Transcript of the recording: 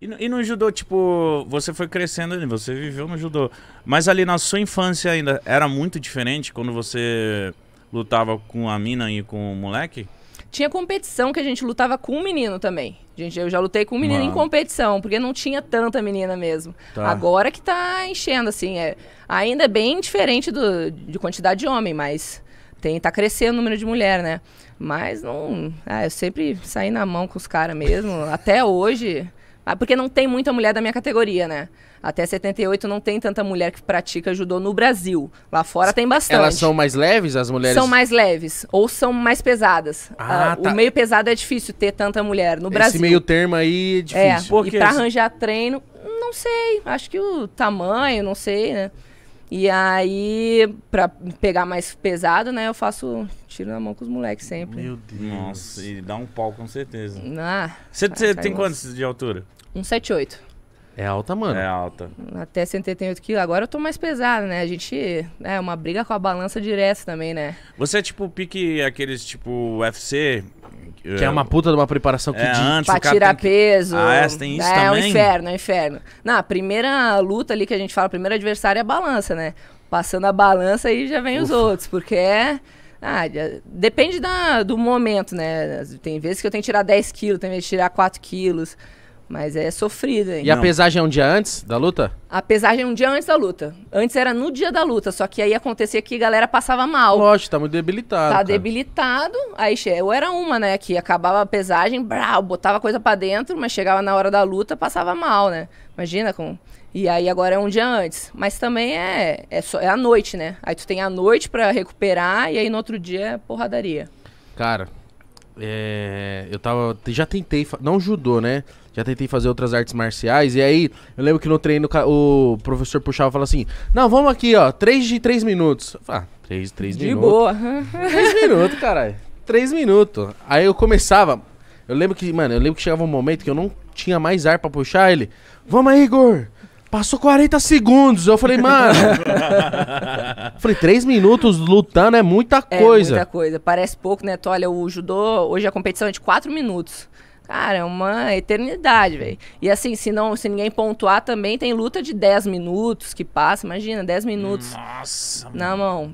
E não e no judô, tipo, você foi crescendo ali, você viveu no judô. Mas ali na sua infância ainda era muito diferente quando você lutava com a mina e com o moleque? Tinha competição que a gente lutava com o menino também. Gente, eu já lutei com o menino Mano. em competição, porque não tinha tanta menina mesmo. Tá. Agora que tá enchendo, assim. É, ainda é bem diferente do, de quantidade de homem, mas tem, tá crescendo o número de mulher, né? Mas não. Ah, eu sempre saí na mão com os caras mesmo. Até hoje. Ah, porque não tem muita mulher da minha categoria, né? Até 78 não tem tanta mulher que pratica judô no Brasil. Lá fora tem bastante. Elas são mais leves, as mulheres? São mais leves. Ou são mais pesadas. Ah, ah tá. O meio pesado é difícil ter tanta mulher no Esse Brasil. Esse meio termo aí é, é difícil. É, e pra arranjar treino, não sei. Acho que o tamanho, não sei, né? E aí, pra pegar mais pesado, né, eu faço tiro na mão com os moleques sempre. Meu Deus. Nossa, e dá um pau com certeza. Ah, você tá, tá tem quantos de altura? 178. É alta, mano. É alta. Até 78 quilos. Agora eu tô mais pesado, né? A gente. É uma briga com a balança direta também, né? Você é tipo pique aqueles tipo UFC, é. Que é uma puta de uma preparação que é, de... antes Pra tirar que... peso. Ah, é, tem isso é, também? É um inferno, é um inferno. Na primeira luta ali que a gente fala, primeiro adversário é a balança, né? Passando a balança aí já vem Ufa. os outros, porque é... Ah, depende da, do momento, né? Tem vezes que eu tenho que tirar 10 quilos, tem vezes que tirar 4 quilos. Mas é sofrido, hein? E a Não. pesagem é um dia antes da luta? A pesagem é um dia antes da luta. Antes era no dia da luta, só que aí acontecia que a galera passava mal. Lógico, tá muito debilitado. Tá cara. debilitado. Aí eu era uma, né? Que acabava a pesagem, brau, botava coisa para dentro, mas chegava na hora da luta, passava mal, né? Imagina como. E aí agora é um dia antes. Mas também é, é, só, é a noite, né? Aí tu tem a noite para recuperar e aí no outro dia é porradaria. Cara, é, eu tava. Já tentei. Não judô, né? Já tentei fazer outras artes marciais. E aí, eu lembro que no treino o professor puxava e falava assim: Não, vamos aqui, ó. 3 de 3 minutos. Eu falava, ah, 3 de 3 de minutos. De boa. 3 minutos, caralho. 3 minutos. Aí eu começava. Eu lembro que, mano, eu lembro que chegava um momento que eu não tinha mais ar pra puxar ele. Vamos aí, Igor! Passou 40 segundos. Eu falei, mano. falei, 3 minutos lutando é muita coisa. É muita coisa. Parece pouco, né? Tu olha, o judô, hoje a competição é de 4 minutos. Cara, é uma eternidade, velho. E assim, se não, se ninguém pontuar também, tem luta de 10 minutos que passa. Imagina, 10 minutos. Nossa, na mão.